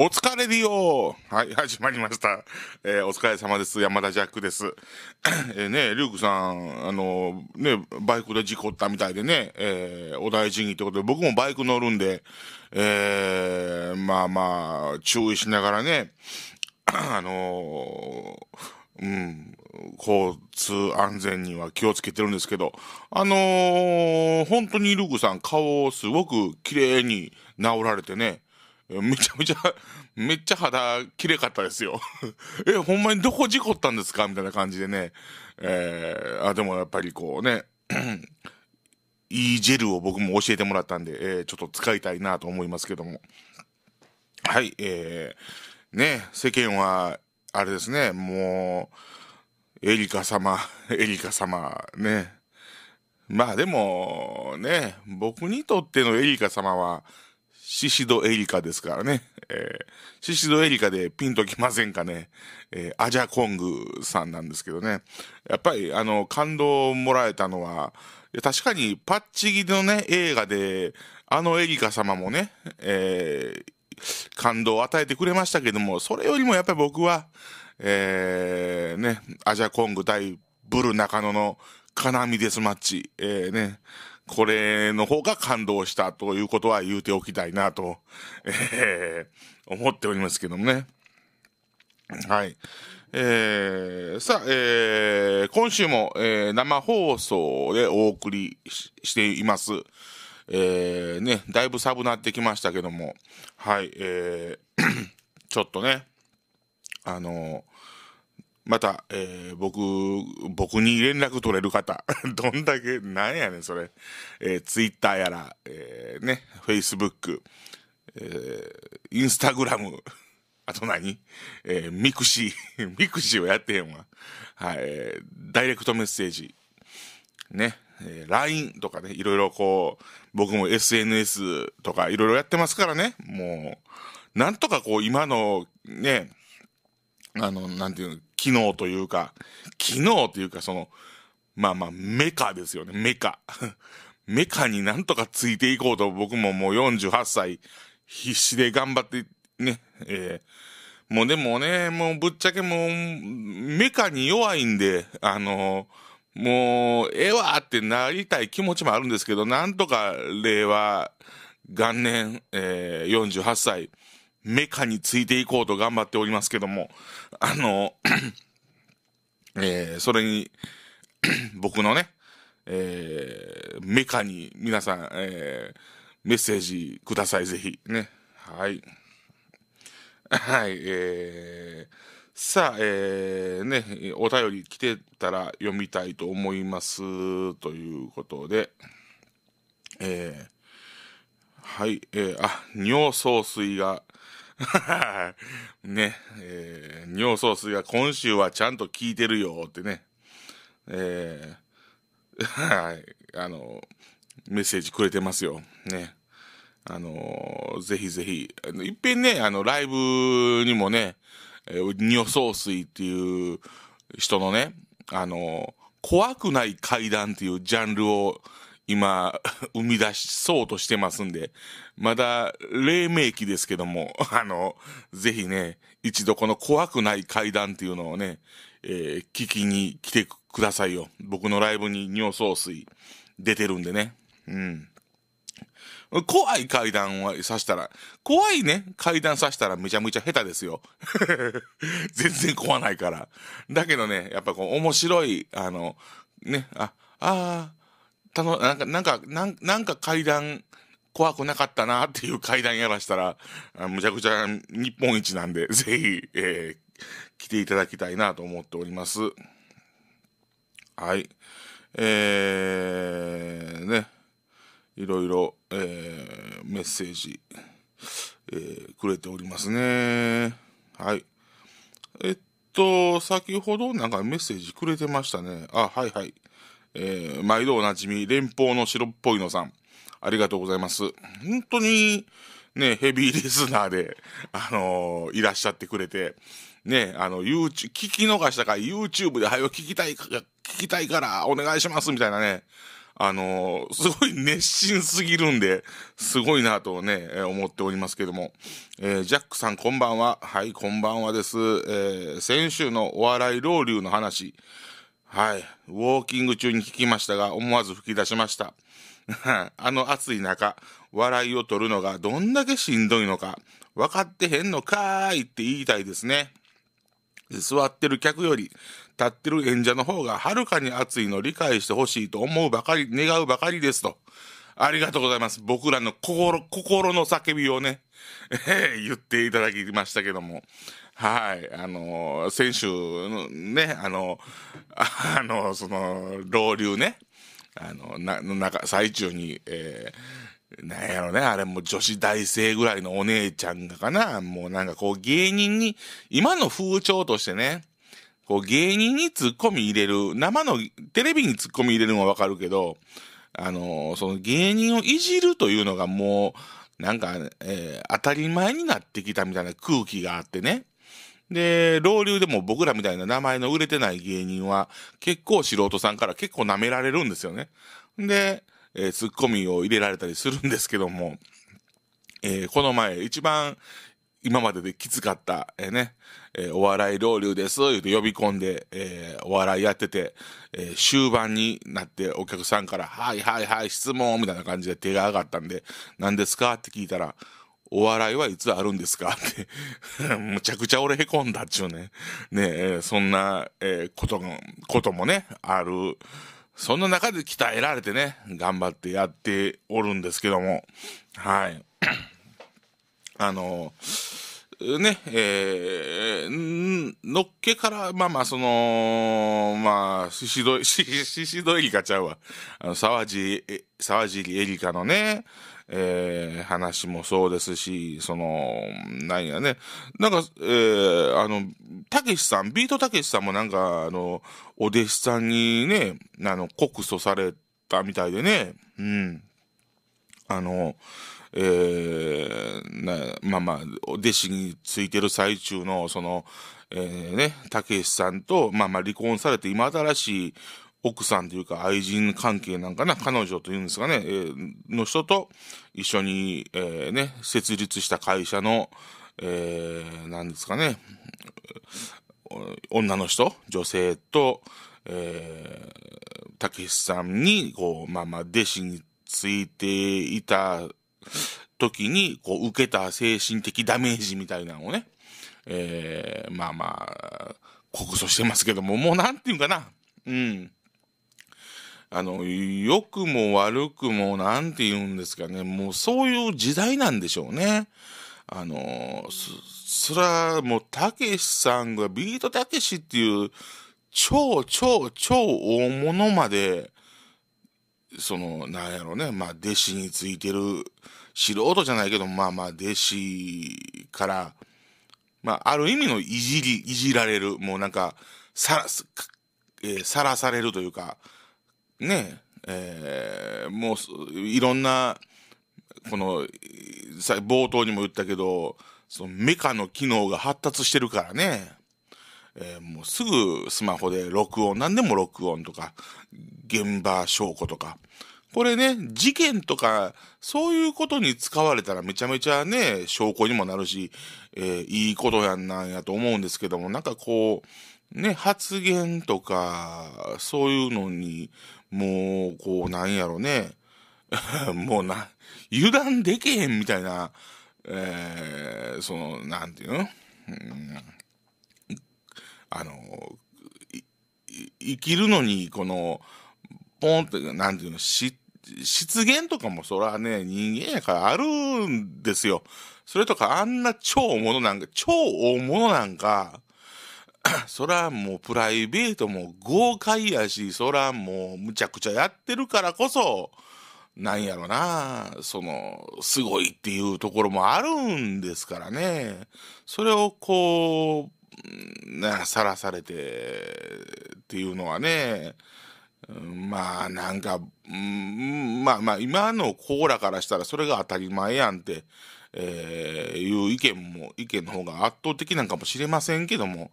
お疲れりよはい、始まりました。えー、お疲れ様です。山田ジャックです。えね、リュウクさん、あのー、ね、バイクで事故ったみたいでね、えー、お大事にってことで、僕もバイク乗るんで、えー、まあまあ、注意しながらね、あのー、うん、交通安全には気をつけてるんですけど、あのー、本当にルークさん顔をすごく綺麗に治られてね、めちゃめちゃ、めっちゃ肌綺麗かったですよ。え、ほんまにどこ事故ったんですかみたいな感じでね。えー、あ、でもやっぱりこうね、いいジェルを僕も教えてもらったんで、えー、ちょっと使いたいなと思いますけども。はい、えー、ね、世間は、あれですね、もう、エリカ様、エリカ様、ね。まあでも、ね、僕にとってのエリカ様は、シシドエリカですからね。えー、シシドエリカでピンときませんかね。えー、アジャコングさんなんですけどね。やっぱり、あの、感動をもらえたのは、確かにパッチギのね、映画で、あのエリカ様もね、えー、感動を与えてくれましたけども、それよりもやっぱり僕は、えー、ね、アジャコング対ブル中野の金網デスマッチ、えー、ね、これの方が感動したということは言うておきたいなと、えー、思っておりますけどもね。はい。えー、さあ、えー、今週も、えー、生放送でお送りしています。えー、ね、だいぶ寒なってきましたけども、はい、えー、ちょっとね、あのーまた、えー、僕、僕に連絡取れる方、どんだけ、なんやねん、それ。えー、ツイッターやら、えー、ね、フェイスブック、えー、インスタグラム、あと何えー、ミクシー、ミクシーをやってへんわ。はい、えー、ダイレクトメッセージ、ね、えー、LINE とかね、いろいろこう、僕も SNS とかいろいろやってますからね、もう、なんとかこう、今の、ね、あの、なんていうの、機能というか、機能というか、その、まあまあ、メカですよね、メカ。メカになんとかついていこうと僕ももう48歳、必死で頑張ってね、えー、もうでもね、もうぶっちゃけもう、メカに弱いんで、あのー、もう、ええわってなりたい気持ちもあるんですけど、なんとか令和元年、えー、48歳、メカについていこうと頑張っておりますけども、あの、えー、それに、僕のね、えー、メカに皆さん、えー、メッセージください、ぜひ。ね。はい。はい、えー、さあ、えー、ね、お便り来てたら読みたいと思います、ということで、えー、はい、えー、あ、尿総水がね、えー、尿素水はが今週はちゃんと効いてるよってね、えー、はい、あの、メッセージくれてますよ。ね。あのぜひぜひ、あのいっぺんね、あの、ライブにもね、えー、尿素水っていう人のね、あの怖くない階段っていうジャンルを今、生み出しそうとしてますんで、まだ、黎明期ですけども、あの、ぜひね、一度この怖くない階段っていうのをね、えー、聞きに来てくださいよ。僕のライブに尿素水出てるんでね。うん。怖い階段を刺したら、怖いね、階段刺したらめちゃめちゃ下手ですよ。全然怖ないから。だけどね、やっぱこう面白い、あの、ね、あ、ああ、たの、なんか、なんか、なんか階段、怖くなかったなっていう階段やらしたら、むちゃくちゃ日本一なんで、ぜひ、えー、来ていただきたいなと思っております。はい。えー、ね。いろいろ、えー、メッセージ、えー、くれておりますね。はい。えっと、先ほどなんかメッセージくれてましたね。あ、はいはい。えー、毎度おなじみ、連邦の白っぽいのさん、ありがとうございます。本当に、ね、ヘビーリスナーで、あのー、いらっしゃってくれて、ね、あの、YouTube、聞き逃したから YouTube で、はよ聞きたい、か、聞きたいからお願いしますみたいなね、あのー、すごい熱心すぎるんで、すごいなとね、えー、思っておりますけども、えー、ジャックさんこんばんは。はい、こんばんはです。え先週のお笑い老流の話、はい。ウォーキング中に聞きましたが、思わず吹き出しました。あの暑い中、笑いを取るのがどんだけしんどいのか、分かってへんのかーいって言いたいですね。座ってる客より立ってる演者の方がはるかに熱いの理解してほしいと思うばかり、願うばかりですと。ありがとうございます。僕らの心、心の叫びをね、言っていただきましたけども。はい、あの、選手のね、あの、あの、その、老流ね、あの、な、中、最中に、えー、なんやろね、あれも女子大生ぐらいのお姉ちゃんがかな、もうなんかこう芸人に、今の風潮としてね、こう芸人に突っ込み入れる、生のテレビに突っ込み入れるのはわかるけど、あの、その芸人をいじるというのがもう、なんか、えー、当たり前になってきたみたいな空気があってね。で、老流でも僕らみたいな名前の売れてない芸人は、結構素人さんから結構舐められるんですよね。で、えー、ツッコミを入れられたりするんですけども、えー、この前一番今までできつかった、えー、ね、えー、お笑い老流です、言うて呼び込んで、えー、お笑いやってて、えー、終盤になってお客さんから、はいはいはい、質問みたいな感じで手が上がったんで、何ですかって聞いたら、お笑いはいつあるんですかって むちゃくちゃ俺へこんだっちゅうね。ねえ、そんな、えー、こと、こともね、ある。そんな中で鍛えられてね、頑張ってやっておるんですけども。はい。あの、ね、えー、のっけから、まあまあ、その、まあ、ししど、し、ししどいりかちゃうわ。あの、沢地、沢尻エリカのね、えー、話もそうですし、その、なんやね。なんか、えー、あの、たけしさん、ビートたけしさんもなんか、あの、お弟子さんにね、あの、告訴されたみたいでね、うん。あの、えー、な、まあまあ、お弟子についてる最中の、その、えー、ね、たけしさんと、まあまあ離婚されて今新しい奥さんというか愛人関係なんかな、彼女というんですかね、えー、の人と一緒に、えー、ね、設立した会社の、えー、なんですかね、女の人、女性と、えー、たけしさんに、こう、まあまあ、弟子についていた時に、こう、受けた精神的ダメージみたいなのをね、えー、まあまあ、告訴してますけども、もうなんていうかな、うん。あの、良くも悪くも、なんて言うんですかね、もうそういう時代なんでしょうね。あの、そ、そら、もう、たけしさんが、ビートたけしっていう、超、超、超大物まで、その、なんやろね、まあ、弟子についてる、素人じゃないけど、まあまあ、弟子から、まあ、ある意味のいじり、いじられる、もうなんか、さら、えー、さらされるというか、ねえ、ー、もう、いろんな、この、冒頭にも言ったけど、そのメカの機能が発達してるからね、えー、もうすぐスマホで録音、何でも録音とか、現場証拠とか、これね、事件とか、そういうことに使われたらめちゃめちゃね、証拠にもなるし、えー、いいことやんなんやと思うんですけども、なんかこう、ね、発言とか、そういうのに、もう、こう、なんやろね、もうな、油断でけへんみたいな、えー、その、なんていうの、うん、あの、生きるのに、この、ポンって、なんていうの、し、失言とかもそらね、人間やからあるんですよ。それとかあんな超大物なんか、超大物なんか、そらもうプライベートも豪快やし、そらもうむちゃくちゃやってるからこそ、なんやろな、その、すごいっていうところもあるんですからね。それをこう、さらされてっていうのはね、まあなんか、まあまあ今の子らからしたらそれが当たり前やんって、えー、いう意見も、意見の方が圧倒的なんかもしれませんけども、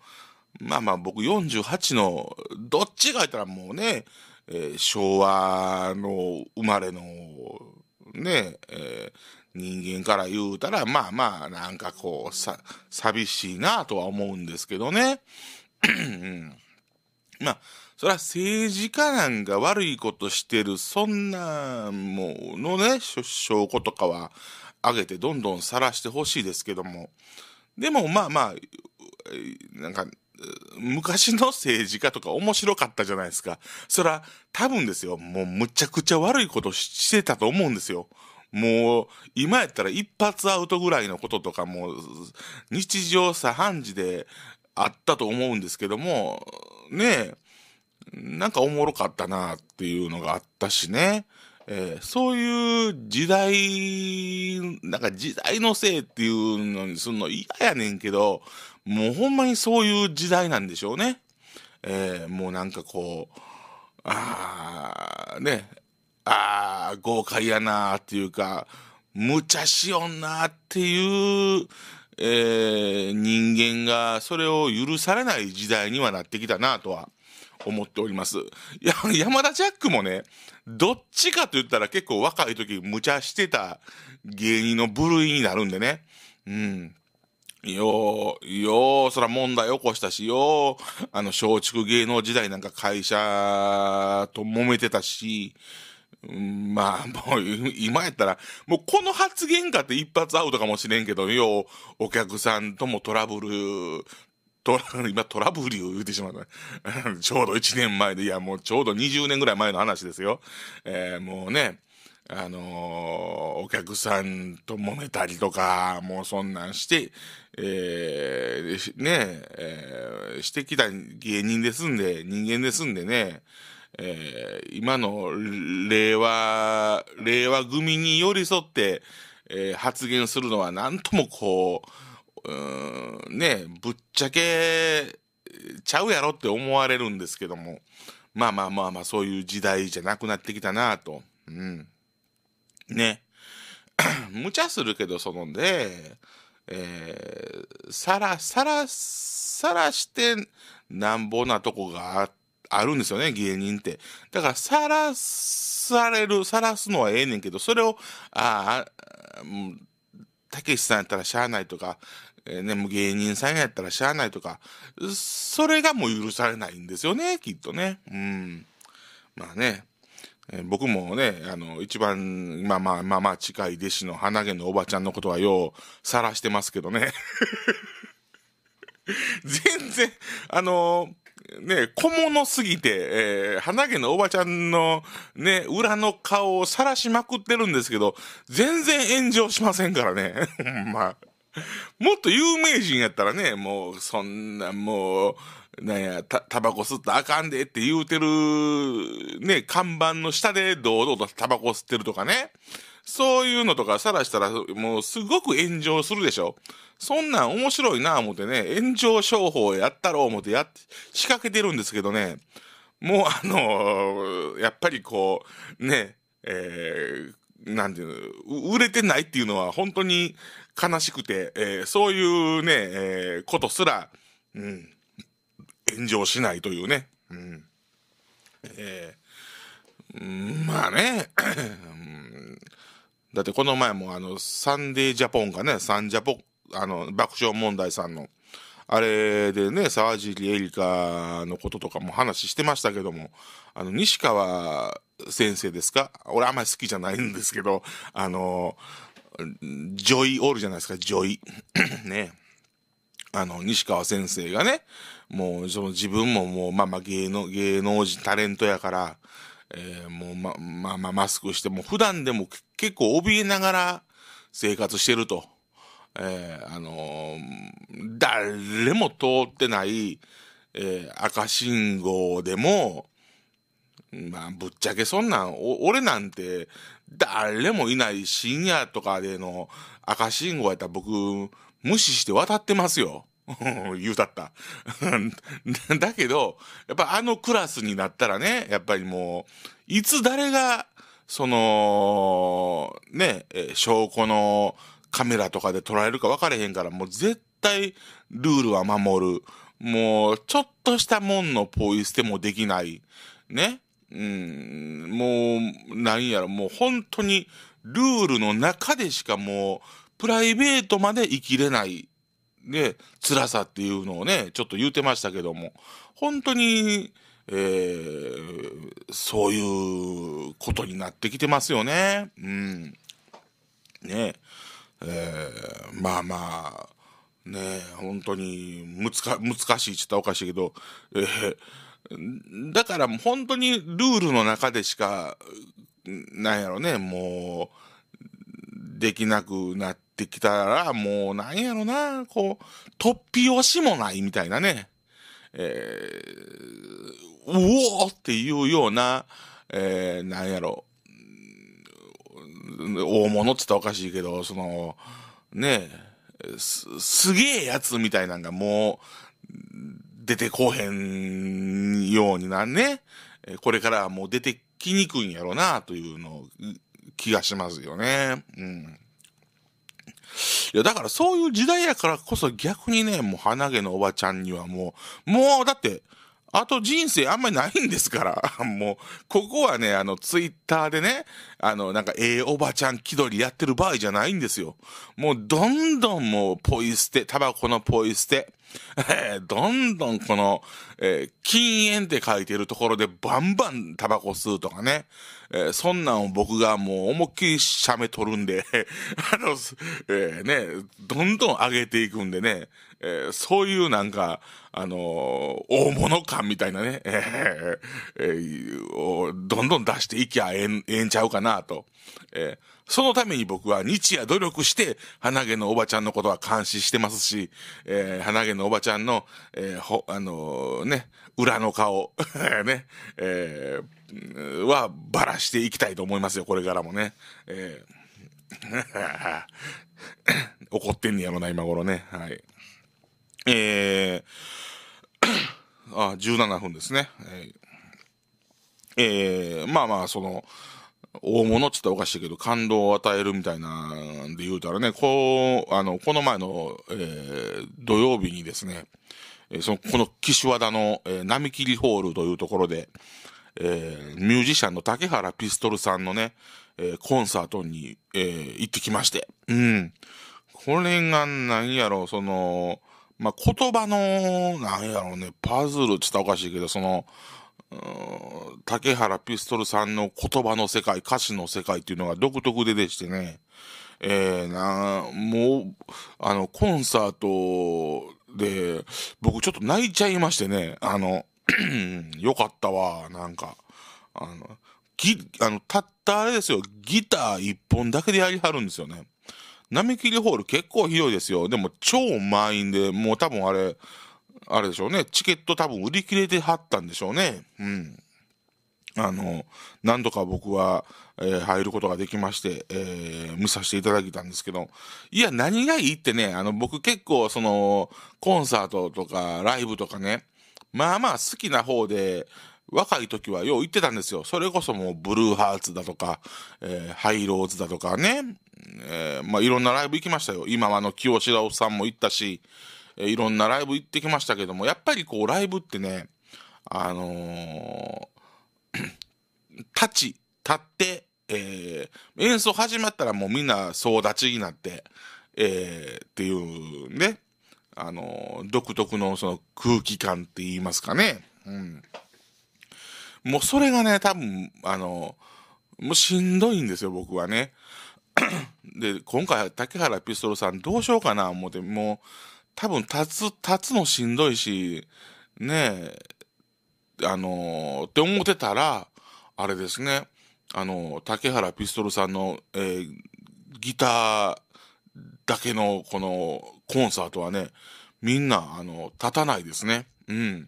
まあまあ僕48のどっちが言ったらもうね、えー、昭和の生まれのね、えー、人間から言うたらまあまあなんかこうさ寂しいなとは思うんですけどね。まあそれは政治家なんか悪いことしてるそんなもうのね証拠とかは上げてどんどん晒してほしいですけどもでもまあまあなんか昔の政治家とか面白かったじゃないですか。そら、多分ですよ、もうむちゃくちゃ悪いことしてたと思うんですよ。もう、今やったら一発アウトぐらいのこととかも、日常茶飯事であったと思うんですけども、ねえ、なんかおもろかったなっていうのがあったしね。えー、そういう時代、なんか時代のせいっていうのにするの嫌やねんけど、もうほんまにそういう時代なんでしょうね。えー、もうなんかこう、ああ、ね、ああ、豪快やなーっていうか、無茶しよんなーっていう、えー、人間がそれを許されない時代にはなってきたなとは思っております。いや、山田ジャックもね、どっちかと言ったら結構若い時無茶してた芸人の部類になるんでね。うん。よう、よう、そら問題起こしたし、よう、あの、松竹芸能時代なんか会社と揉めてたし、まあ、もう、今やったら、もうこの発言かって一発アウトかもしれんけど、よう、お客さんともトラブル、トラ今トラブルを言うてしまった。ちょうど1年前で、いやもうちょうど20年ぐらい前の話ですよ。えー、もうね、あのお客さんと揉めたりとか、もうそんなんして、えー、ねえー、してきた芸人ですんで、人間ですんでね、えー、今の令和、令和組に寄り添って、えー、発言するのはなんともこう、うん、ねぶっちゃけちゃうやろって思われるんですけども、まあまあまあまあ、そういう時代じゃなくなってきたなと。うん。ね。無茶するけど、そので、えー、さら、さら、さらしてなんぼなとこがあるんですよね、芸人って。だから、さらされる、さらすのはええねんけど、それを、ああ、たけしさんやったらしゃあないとか、えー、ね、もう芸人さんやったらしゃあないとか、それがもう許されないんですよね、きっとね。うん。まあね。えー、僕もね、あの、一番、まあまあまあまあ近い弟子の花毛のおばちゃんのことはよう晒してますけどね。全然、あのーね、小物すぎて、えー、鼻毛のおばちゃんのね、裏の顔を晒しまくってるんですけど、全然炎上しませんからね。まもっと有名人やったらね、もう、そんな、もう、なんや、た、タバコ吸ったらあかんでって言うてる、ね、看板の下で堂々とタバコ吸ってるとかね。そういうのとかさらしたら、もうすごく炎上するでしょ。そんなん面白いな思ってね、炎上商法やったろう思ってやっ、仕掛けてるんですけどね、もうあのー、やっぱりこう、ね、えー、なんていうの、売れてないっていうのは本当に悲しくて、えー、そういうね、えー、ことすら、うん、炎上しないというね。うん。えー、まあねだってこの前もあの、サンデージャポンがね、サンジャポ、あの、爆笑問題さんの、あれでね、沢尻エリカのこととかも話してましたけども、あの、西川先生ですか俺あんまり好きじゃないんですけど、あの、ジョイオールじゃないですか、ジョイ。ね。あの、西川先生がね、もうその自分ももうまあまあ芸能芸能人タレントやから、えー、もうままあまあマスクしても普段でも結構怯えながら生活してると。えー、あのー、誰も通ってない、えー、赤信号でも、まあ、ぶっちゃけそんなん、俺なんて、誰もいない深夜とかでの赤信号やったら僕、無視して渡ってますよ。言うたった。だけど、やっぱあのクラスになったらね、やっぱりもう、いつ誰が、その、ね、証拠のカメラとかで捉えるか分かれへんから、もう絶対ルールは守る。もう、ちょっとしたもんのポイ捨てもできない。ね。うん、もう、なんやろ、もう本当に、ルールの中でしかもう、プライベートまで生きれないで、辛さっていうのをね、ちょっと言うてましたけども、本当に、えー、そういうことになってきてますよね。うん。ねえー、まあまあ、ね本当に難しいってったらおかしいけど、えー、だから本当にルールの中でしか、なんやろね、もう、できなくなって、ってきたら、もうなんやろな、こう、突飛押しもないみたいなね、えー、うおーっていうような、えー、なんやろ、大物って言ったらおかしいけど、その、ねえ、す、すげえやつみたいなんがもう、出てこへんようになんね。これからはもう出てきにくいんやろな、というの気がしますよね。うん。いや、だからそういう時代やからこそ逆にね、もう鼻毛のおばちゃんにはもう、もうだって、あと人生あんまりないんですから、もう、ここはね、あの、ツイッターでね、あの、なんか、ええー、おばちゃん気取りやってる場合じゃないんですよ。もう、どんどんもう、ポイ捨て、タバコのポイ捨て、どんどんこの、えー、禁煙って書いてるところでバンバンタバコ吸うとかね、えー、そんなんを僕がもう思いっきりしゃめとるんで あの、えね、どんどん上げていくんでね、えー、そういうなんか、あのー、大物感みたいなね、えー、えー、どんどん出していきゃえん、えんちゃうかなと。えー、そのために僕は日夜努力して、鼻毛のおばちゃんのことは監視してますし、えー、鼻毛のおばちゃんの、えー、ほ、あのー、ね、裏の顔、ね、えー、はばらしていきたいと思いますよ、これからもね。えー 怒ってんねやろな、今頃ね。はい。えー、あ、17分ですね。えー、まあまあ、その、大物って言ったらおかしいけど、感動を与えるみたいなんで言うたらね、こう、あの、この前の、えー、土曜日にですね、えー、その、この岸和田の、えー、並切ホールというところで、えー、ミュージシャンの竹原ピストルさんのね、えー、コンサートに、えー、行ってきまして。うん。これが何やろ、その、まあ、言葉の、なんやろうね、パズルって言ったらおかしいけど、その、竹原ピストルさんの言葉の世界、歌詞の世界っていうのが独特ででしてね、えー、な、もう、あの、コンサートで、僕ちょっと泣いちゃいましてね、あの、よかったわ、なんか、あの、ぎ、あの、たったあれですよ、ギター一本だけでやりはるんですよね。波切ホール結構広いですよ。でも超満員で、もう多分あれ、あれでしょうね。チケット多分売り切れてはったんでしょうね。うん。あの、何度か僕は、えー、入ることができまして、えー、見させていただいたんですけど、いや、何がいいってね、あの、僕結構、その、コンサートとか、ライブとかね、まあまあ好きな方で、若い時はよう行ってたんですよ。それこそもうブルーハーツだとか、えー、ハイローズだとかね、えー、まあ、いろんなライブ行きましたよ。今はあの、清志郎さんも行ったし、えー、いろんなライブ行ってきましたけども、やっぱりこう、ライブってね、あのー、立ち、立って、えー、演奏始まったらもうみんな総立ちになって、えー、っていうね、あのー、独特のその空気感って言いますかね。うん。もうそれがね、多分、あのー、もうしんどいんですよ、僕はね。で、今回、竹原ピストルさんどうしようかな思って、もう、多分立つ、立つのしんどいし、ねえ、あのー、って思ってたら、あれですね、あのー、竹原ピストルさんの、えー、ギターだけのこのコンサートはね、みんな、あの、立たないですね。うん。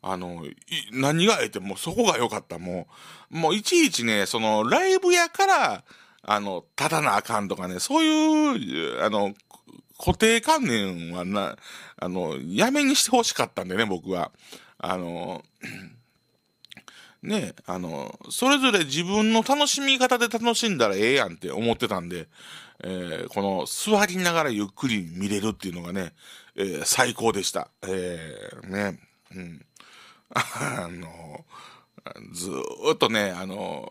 あの、何がえてもそこが良かった。もう、もういちいちね、その、ライブやから、あの、立たなあかんとかね、そういう、あの、固定観念はな、あの、やめにしてほしかったんでね、僕は。あの、ね、あの、それぞれ自分の楽しみ方で楽しんだらええやんって思ってたんで、えー、この座りながらゆっくり見れるっていうのがね、えー、最高でした。えー、ね、うん。あの、ずっとね、あの、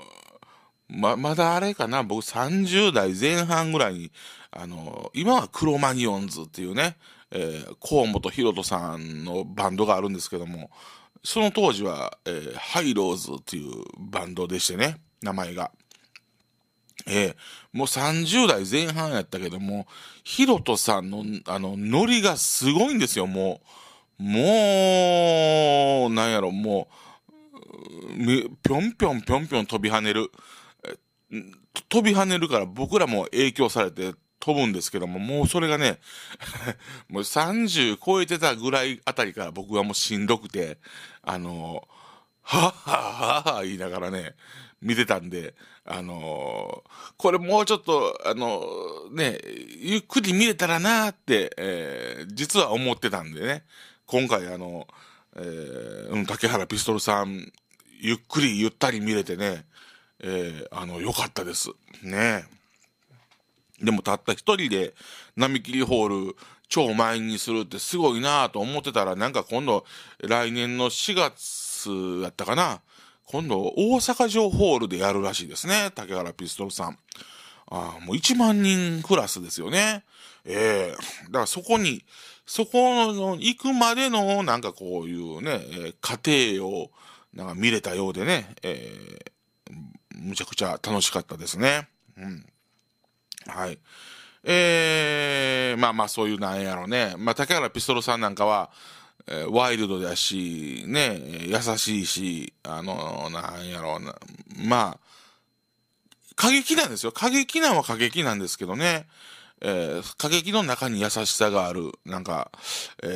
ま、まだあれかな、僕30代前半ぐらいに、あの、今はクロマニオンズっていうね、えー、河本ひろさんのバンドがあるんですけども、その当時は、えー、ハイローズっていうバンドでしてね、名前が。えー、もう30代前半やったけども、ひろさんの、あの、ノリがすごいんですよ、もう。もう、なんやろ、もう、ぴょんぴょんぴょんぴょん飛び跳ねる。飛び跳ねるから僕らも影響されて飛ぶんですけども、もうそれがね、もう30超えてたぐらいあたりから僕はもうしんどくて、あの、はっはっはっは言いながらね、見てたんで、あのこれもうちょっと、あのね、ゆっくり見れたらなーって、えー、実は思ってたんでね、今回あの、えー、竹原ピストルさん、ゆっくりゆったり見れてね、えー、あの、良かったです。ねでもたった一人で、波切りホール、超満員にするってすごいなと思ってたら、なんか今度、来年の4月やったかな、今度、大阪城ホールでやるらしいですね、竹原ピストルさん。あもう1万人クラスですよね。ええー、だからそこに、そこの行くまでの、なんかこういうね、えー、過程を、なんか見れたようでね、えー、むちゃくちゃ楽しかったですね。うん。はい。えー、まあまあそういうなんやろね。まあ竹原ピストルさんなんかは、えー、ワイルドだし、ね、優しいし、あの、なんやろうな、まあ、過激なんですよ。過激なんは過激なんですけどね。えー、過激の中に優しさがある、なんか、え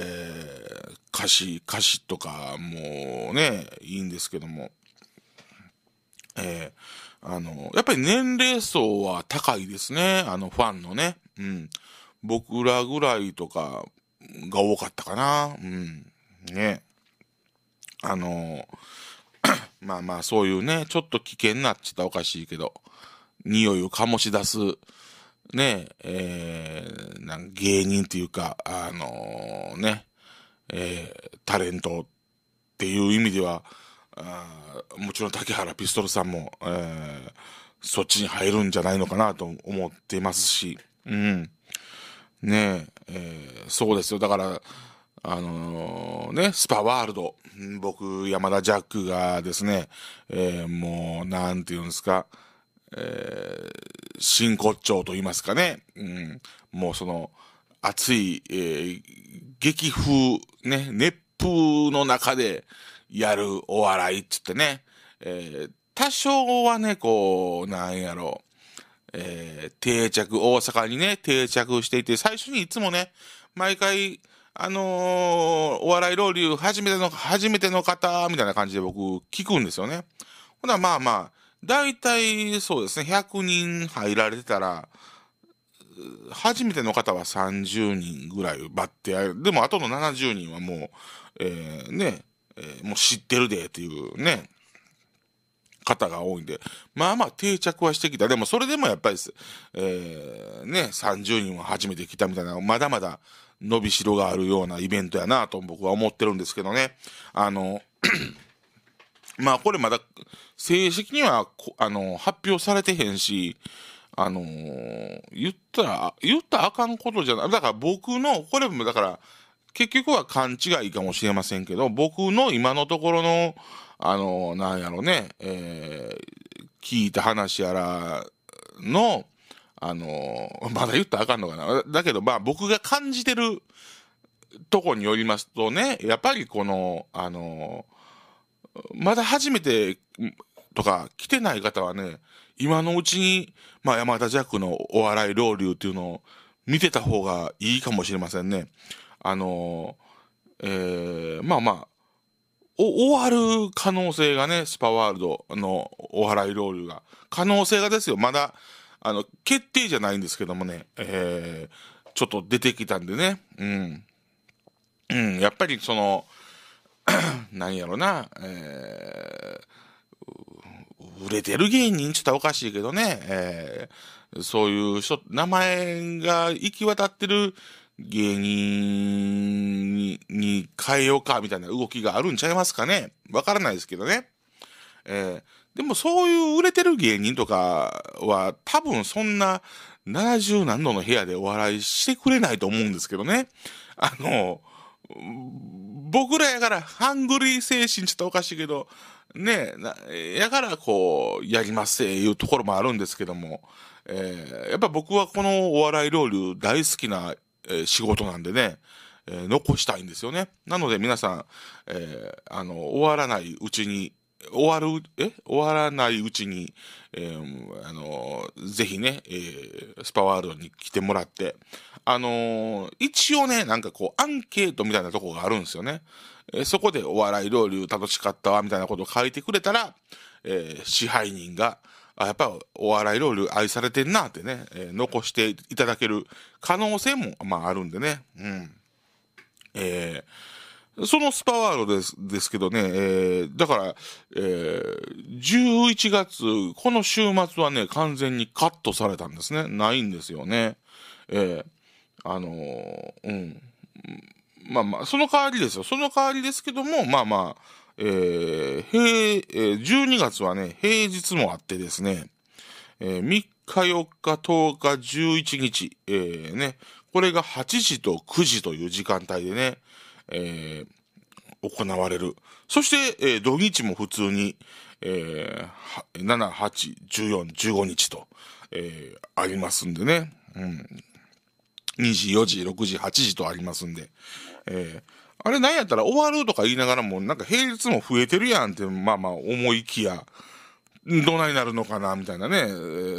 ー、歌詞、歌詞とかもね、いいんですけども。えー、あの、やっぱり年齢層は高いですね。あの、ファンのね。うん。僕らぐらいとかが多かったかな。うん。ね。あの、まあまあ、そういうね、ちょっと危険なっちったらおかしいけど、匂いを醸し出す、ね、えー、なん芸人っていうか、あのー、ね、えー、タレントっていう意味では、あもちろん竹原ピストルさんも、えー、そっちに入るんじゃないのかなと思っていますし、うん。ねえ、えー、そうですよ。だから、あのー、ね、スパワールド。僕、山田ジャックがですね、えー、もう、なんて言うんですか、えー、真骨頂と言いますかね、うん、もうその、熱い、えー、激風、ね、熱風の中で、やるお笑いっつってね、えー、多少はね、こう、なんやろう、えー、定着、大阪にね、定着していて、最初にいつもね、毎回、あのー、お笑いロ流初めての、初めての方、みたいな感じで僕、聞くんですよね。ほな、まあまあ、大体そうですね、100人入られてたら、初めての方は30人ぐらいバってやる。でも、あとの70人はもう、えー、ね、えー、もう知ってるでっていうね、方が多いんで、まあまあ定着はしてきた。でもそれでもやっぱりえー、ね、30人は初めて来たみたいな、まだまだ伸びしろがあるようなイベントやなと僕は思ってるんですけどね。あの、まあこれまだ正式にはあの発表されてへんし、あのー、言ったら、言ったらあかんことじゃない。だから僕の、これもだから、結局は勘違いかもしれませんけど、僕の今のところの、あの、なんやろね、えー、聞いた話やらの、あの、まだ言ったらあかんのかな。だけど、まあ僕が感じてるとこによりますとね、やっぱりこの、あの、まだ初めてとか来てない方はね、今のうちに、まあ、山田ジャックのお笑い老流っていうのを見てた方がいいかもしれませんね。あのー、えー、まあまあ、終わる可能性がね、スパワールドのお払いロールが。可能性がですよ。まだ、あの、決定じゃないんですけどもね、えー、ちょっと出てきたんでね、うん。うん、やっぱりその、何 やろな、えー、売れてる芸人ちょっとおかしいけどね、えー、そういう人、名前が行き渡ってる芸人にに変えようかみたいな動きがあるんちゃいますかねわからないですけどね。えー、でもそういう売れてる芸人とかは多分そんな70何度の部屋でお笑いしてくれないと思うんですけどね。あの、僕らやから、ハングリー精神ちょっとおかしいけど、ねえ、やからこう、やりますっていうところもあるんですけども、えー、やっぱ僕はこのお笑い料理大好きなえ仕事なんでね、え残したいんですよね。なので皆さん、えあの、終わらないうちに、終わる、え終わらないうちに、えー、あのぜひね、えー、スパワールドに来てもらって、あのー、一応ね、なんかこう、アンケートみたいなとこがあるんですよね。えそこでお笑い老流楽しかったわ、みたいなことを書いてくれたら、え支配人が、あやっぱお笑いロール愛されてんなってね、えー、残していただける可能性も、まあ、あるんでね。うん。えー、そのスパワードですですけどね、えー、だから、えー、11月、この週末はね、完全にカットされたんですね。ないんですよね。えー、あのー、うん。まあまあ、その代わりですよ。その代わりですけども、まあまあ、えー、平、えー、12月はね、平日もあってですね、えー、3日、4日、10日、11日、えー、ね、これが8時と9時という時間帯でね、えー、行われる。そして、えー、土日も普通に、えー、7、8、14、15日と、えー、ありますんでね、うん。2時、4時、6時、8時とありますんで、えー、あれなんやったら終わるとか言いながらも、なんか平日も増えてるやんって、まあまあ思いきや、どないなるのかな、みたいなね、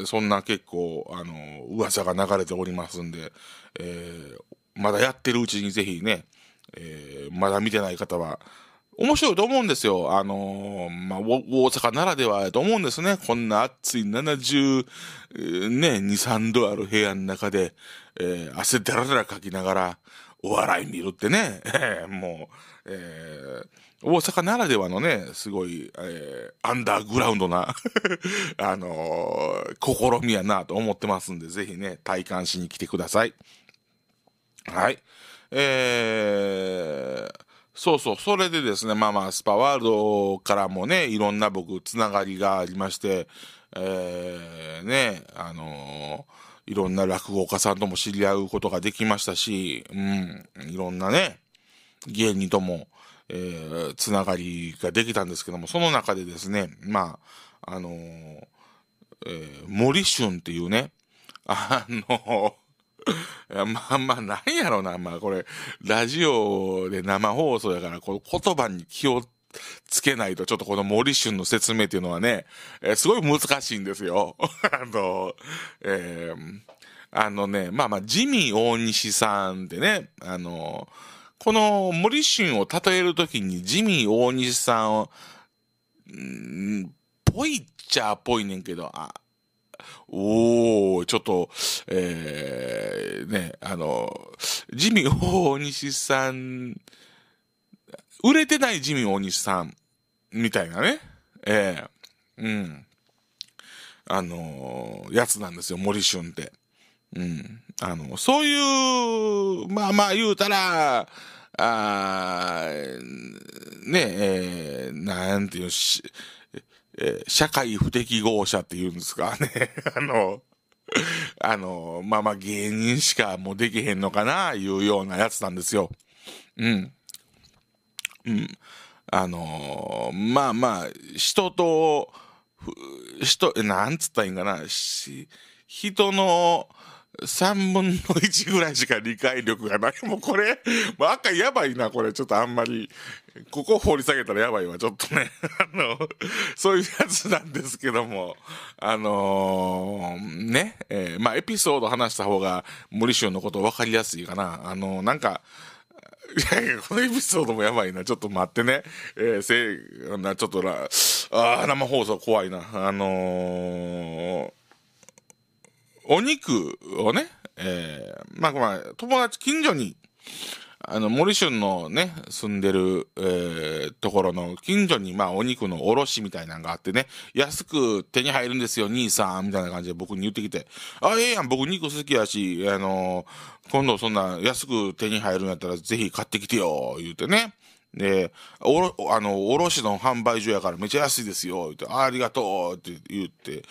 そんな結構、あの、噂が流れておりますんで、えー、まだやってるうちにぜひね、えー、まだ見てない方は、面白いと思うんですよ。あのー、まあ、大阪ならではやと思うんですね。こんな暑い70、ね、2、3度ある部屋の中で、えー、汗だらだらかきながら、お笑い見るってね、もう、えー、大阪ならではのね、すごい、えー、アンダーグラウンドな あのー、試みやなと思ってますんで、ぜひね、体感しに来てください。はい。えー、そうそう、それでですね、まあまあ、スパワールドからもね、いろんな僕、つながりがありまして、えー、ね、あのーいろんな落語家さんとも知り合うことができましたし、うん、いろんなね、芸人とも、えー、つながりができたんですけども、その中でですね、まあ、あのー、えー、森春っていうね、あのー、まあまあ、なんやろな、まあこれ、ラジオで生放送やから、この言葉に気をつけないと、ちょっとこの森春の説明っていうのはね、えー、すごい難しいんですよ。あの、えー、あのね、まあまあ、ジミー大西さんでね、あの、この森春を例えるときにジミー大西さんを、んぽいっちゃぽいねんけど、あ、おー、ちょっと、えー、ね、あの、ジミー大西さん売れてないジミー大西さん、みたいなね。ええー、うん。あのー、やつなんですよ、森俊って。うん。あの、そういう、まあまあ言うたら、あねえ、えー、なんていうし、えー、社会不適合者って言うんですか ね。あの、あの、まあまあ芸人しかもうできへんのかな、いうようなやつなんですよ。うん。うん。あのー、まあまあ、人と、人、なんつったらいいんかな、人の、3分の1ぐらいしか理解力がない。もうこれ、ま赤やばいな、これ。ちょっとあんまり、ここ掘り下げたらやばいわ、ちょっとね。あの、そういうやつなんですけども。あのー、ね、えー、まあ、エピソード話した方が、森理のこと分かりやすいかな。あのー、なんか、このエピソードもやばいな。ちょっと待ってね。えー、せちょっとら、あ生放送怖いな。あのー、お肉をね、えー、まあまあ、友達近所に、あの、森春のね、住んでる、えー、ところの近所に、まあ、お肉の卸みたいなのがあってね、安く手に入るんですよ、兄さん、みたいな感じで僕に言ってきて、あ、ええやん、僕肉好きやし、あの今度そんな安く手に入るんやったらぜひ買ってきてよ、言うてね。で、おろ、あの、卸の販売所やからめっちゃ安いですよ、言うて、ありがとうって言って、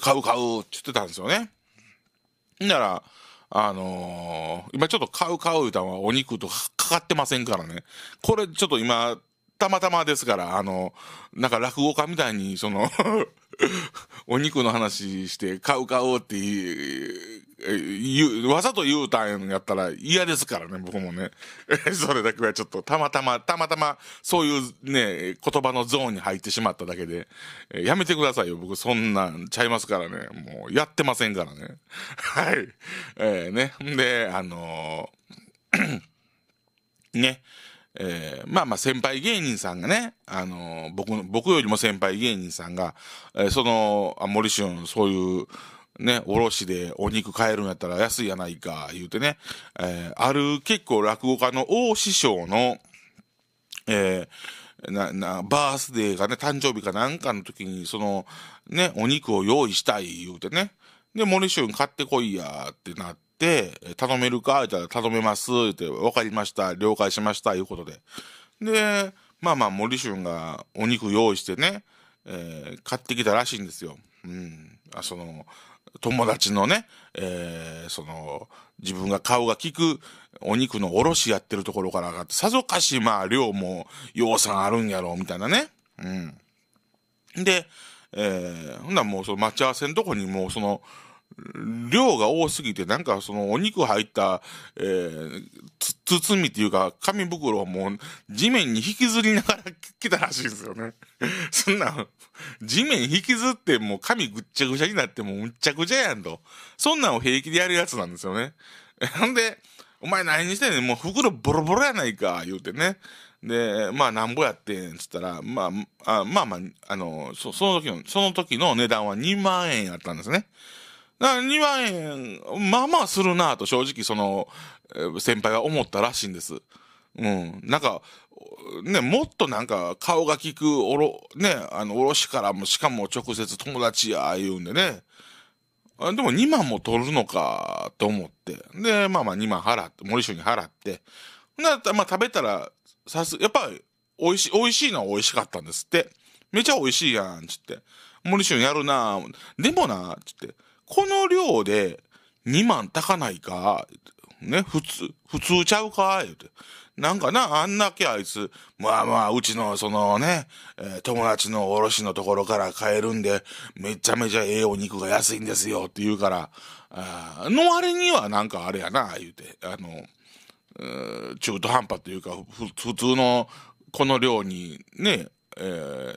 買う買うって言ってたんですよね。なら、あのー、今ちょっと買う買う言うたのはお肉とかかってませんからね。これちょっと今、たまたまですから、あの、なんか落語家みたいに、その お肉の話して、買う買おうってわざと言うたんやったら嫌ですからね、僕もね。それだけはちょっと、たまたま、たまたま、そういうね、言葉のゾーンに入ってしまっただけで、えやめてくださいよ、僕そんなんちゃいますからね。もう、やってませんからね。はい。えー、ね。で、あのー ね。えー、まあまあ先輩芸人さんがね、あのー、僕、僕よりも先輩芸人さんが、えー、その、あ森俊、そういう、ね、おろしでお肉買えるんやったら安いやないか、言うてね、えー、ある結構落語家の大師匠の、えー、な、な、バースデーがね、誕生日かなんかの時に、その、ね、お肉を用意したい、言うてね。で、森師匠に買ってこいや、ってなって、頼めるか言ったら頼めます、言って、わかりました、了解しました、いうことで。で、まあまあ、森俊がお肉用意してね、えー、買ってきたらしいんですよ。うん。あ、その、友達のね、えー、その、自分が顔が利くお肉のおろしやってるところから上がって、さぞかしまあ量も量産あるんやろ、みたいなね。うん。で、えー、ほんなもうその待ち合わせのとこにもうその、量が多すぎて、なんかそのお肉入った、えー、包みっていうか、紙袋をもう地面に引きずりながら来たらしいんですよね。そんな地面引きずってもう髪ぐっちゃぐちゃになってもうむっちゃくちゃやんと。そんなんを平気でやるやつなんですよね。ほんで、お前何にしてんねん、もう袋ボロボロやないか、言うてね。で、まあなんぼやってん、つったら、まあ、あまあまあ、あの、その時の、その時の値段は2万円やったんですね。だから2万円、まあまあするなと正直その、先輩は思ったらしいんです。うん。なんか、ね、もっとなんか顔が利くおろ、ね、あの、おろしからも、しかも直接友達や、言うんでね。あでも2万も取るのか、と思って。で、まあまあ2万払って、森署に払って。な、まあ食べたら、さす、やっぱり、美味しい、美味しいのは美味しかったんですって。めちゃ美味しいやん、つって。森署やるなでもな、つって。この量で2万炊かないか、ね、普通、普通ちゃうか言うて。なんかな、あんだけあいつ、まあまあ、うちのそのね、えー、友達の卸のところから買えるんで、めちゃめちゃええお肉が安いんですよって言うから、あの割にはなんかあれやな、言うて、あの、中途半端というか、普通のこの量にね、え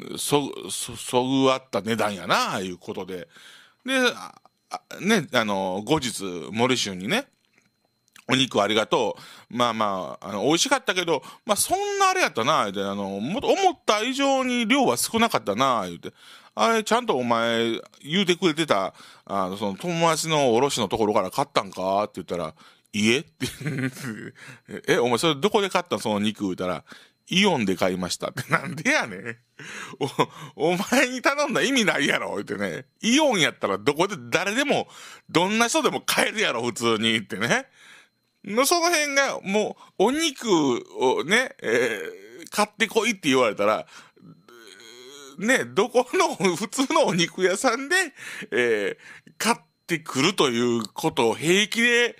ー、そ、そ、そぐわった値段やな、いうことで。で、ね、あの、後日、モルシュにね、お肉ありがとう。まあまあ、あの、美味しかったけど、まあそんなあれやったな、あの、思った以上に量は少なかったな、言うて。あれ、ちゃんとお前、言うてくれてた、あの、その、友達のおろしのところから買ったんかって言ったら、えって え、お前それどこで買ったんその肉言ったら、イオンで買いましたって。なんでやねん。お、お前に頼んだ意味ないやろってね。イオンやったらどこで誰でも、どんな人でも買えるやろ、普通にってね。の、その辺が、もう、お肉をね、えー、買ってこいって言われたら、ね、どこの、普通のお肉屋さんで、えー、買ってくるということを平気で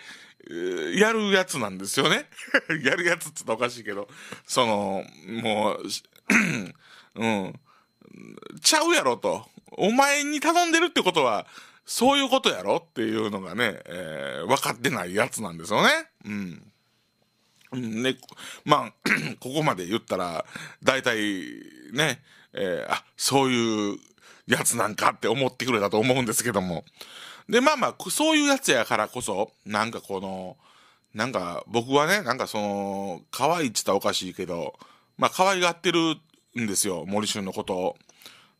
やるやつなんですよね。やるやつって言ったらおかしいけど、その、もう、うん、ちゃうやろと。お前に頼んでるってことは、そういうことやろっていうのがね、えー、分かってないやつなんですよね。うん。ね、まあ、ここまで言ったら、大体、ね、えー、あ、そういうやつなんかって思ってくれたと思うんですけども。で、まあまあ、そういうやつやからこそ、なんかこの、なんか僕はね、なんかその、可愛いって言ったらおかしいけど、まあ可愛がってるんですよ、森春のことを。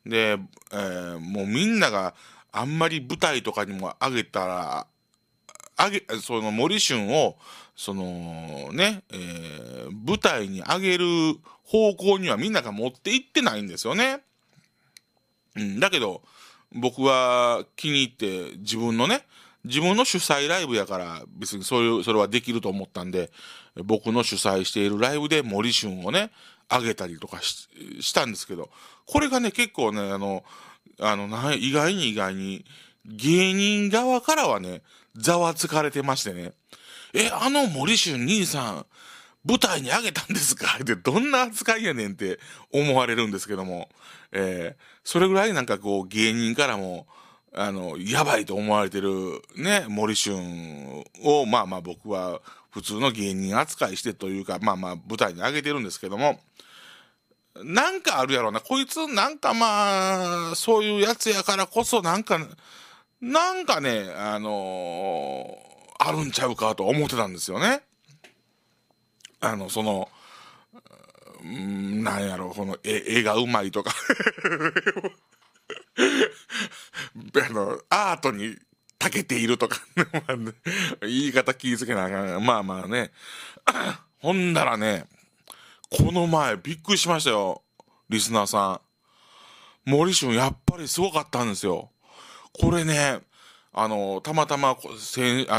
で、えー、もうみんながあんまり舞台とかにもあげたら、あげ、その森春を、そのね、えー、舞台にあげる方向にはみんなが持っていってないんですよね。うん、だけど、僕は気に入って自分のね、自分の主催ライブやから、別にそういう、それはできると思ったんで、僕の主催しているライブで森春をね、あげたりとかしたんですけど、これがね、結構ね、あの、あの、な、意外に意外に、芸人側からはね、ざわつかれてましてね、え、あの森春兄さん、舞台に上げたんですかって どんな扱いやねんって思われるんですけども、えー、それぐらいなんかこう芸人からも、あの、やばいと思われてるね、森俊を、まあまあ僕は普通の芸人扱いしてというか、まあまあ舞台に上げてるんですけども、なんかあるやろな。こいつなんかまあ、そういうやつやからこそなんか、なんかね、あのー、あるんちゃうかと思ってたんですよね。あの、その、なんやろこの絵、絵がうまいとか あの、アートに長けているとか 言い方気ぃけなあかん。まあまあね。ほんだらね、この前びっくりしましたよ。リスナーさん。森春やっぱりすごかったんですよ。これね、あの、たまたま、あ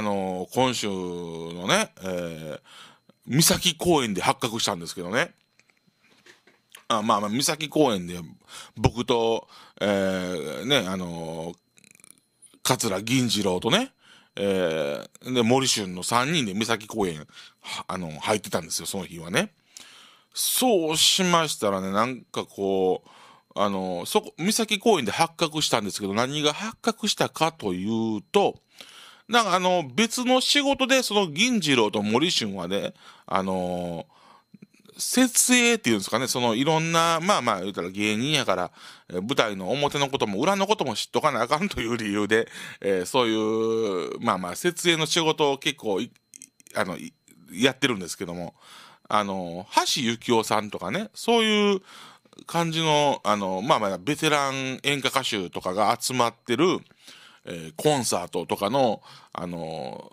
の、今週のね、えー、三崎公園で発覚したんですけどね。あまあまあ、三崎公園で僕と、えー、ね、あのー、桂銀次郎とね、えー、で、森春の3人で三崎公園、あの、入ってたんですよ、その日はね。そうしましたらね、なんかこう、あの、そこ、三崎公園で発覚したんですけど、何が発覚したかというと、なんかあの、別の仕事で、その銀次郎と森俊はね、あのー、設営っていうんですかね、そのいろんな、まあまあ言うたら芸人やから、えー、舞台の表のことも裏のことも知っとかなあかんという理由で、えー、そういう、まあまあ、設営の仕事を結構、あの、やってるんですけども、あの、橋幸夫さんとかね、そういう感じの、あの、まあまあ、ベテラン演歌歌手とかが集まってる、えー、コンサートとかの、あの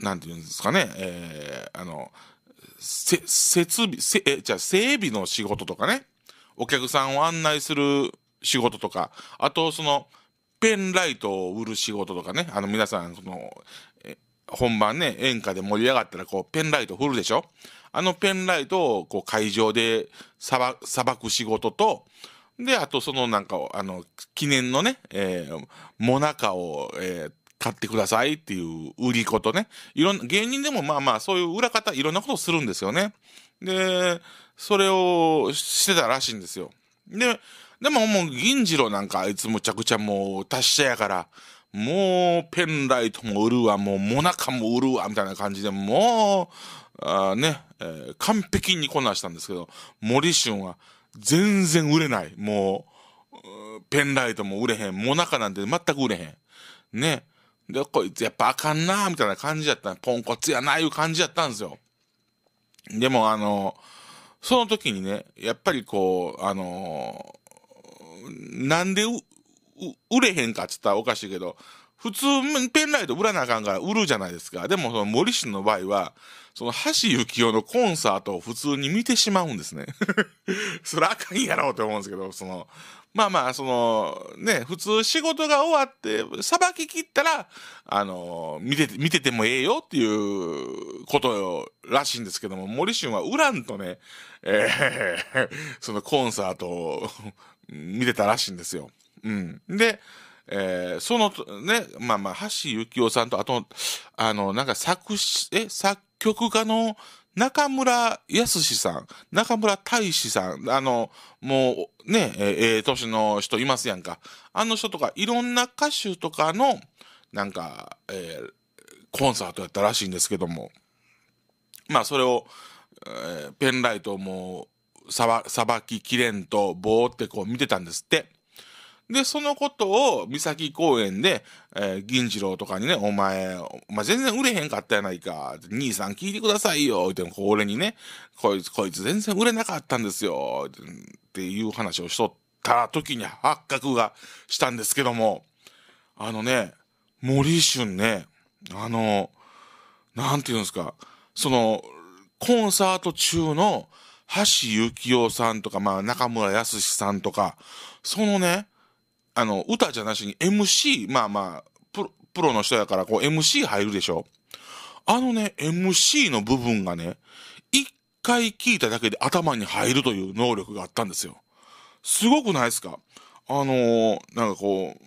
ー、なんていうんですかね、えー、あの、せ、設備、せ、え、じゃ整備の仕事とかね、お客さんを案内する仕事とか、あと、その、ペンライトを売る仕事とかね、あの、皆さん、その、え本番ね、演歌で盛り上がったら、こう、ペンライト振るでしょあのペンライトを、こう、会場でさば、さばく仕事と、で、あとそのなんか、あの、記念のね、えー、モナカを、えー、買ってくださいっていう売り子とね、いろんな、芸人でもまあまあそういう裏方いろんなことするんですよね。で、それをしてたらしいんですよ。で、でももう銀次郎なんかあいつむちゃくちゃもう達者やから、もうペンライトも売るわ、もうモナカも売るわ、みたいな感じで、もう、あね、えー、完璧にこなしたんですけど、森春は、全然売れない。もう、ペンライトも売れへん。モナカなんて全く売れへん。ね。で、こいつやっぱあかんなみたいな感じやった。ポンコツやないう感じやったんですよ。でもあの、その時にね、やっぱりこう、あのー、なんで売れへんかっつったらおかしいけど、普通ペンライト売らなあかんから売るじゃないですか。でもその森氏の場合は、その橋幸夫のコンサートを普通に見てしまうんですね それあかんやろうと思うんですけど、その、まあまあ、その、ね、普通仕事が終わって、さばききったら、あの、見て、見ててもええよっていうことらしいんですけども、森春はウランとね、えー、そのコンサートを見てたらしいんですよ。うん。で、えー、その、ね、まあまあ、橋幸夫さんと、あと、あの、なんか作詞、え、作曲家の中村康さん、中村大志さん、あの、もうね、えー、えー、年の人いますやんか。あの人とか、いろんな歌手とかの、なんか、えー、コンサートやったらしいんですけども。まあ、それを、えー、ペンライトもさば、さばききれんと、ぼーってこう見てたんですって。で、そのことを、三崎公園で、えー、銀次郎とかにね、お前、お前全然売れへんかったやないか、兄さん聞いてくださいよ、って、俺にね、こいつ、こいつ全然売れなかったんですよ、っていう話をしとった時に発覚がしたんですけども、あのね、森春ね、あの、なんていうんですか、その、コンサート中の、橋幸夫さんとか、まあ、中村康さんとか、そのね、あの、歌じゃなしに MC、まあまあ、プロプロの人やからこう MC 入るでしょあのね、MC の部分がね、一回聞いただけで頭に入るという能力があったんですよ。すごくないですかあのー、なんかこう、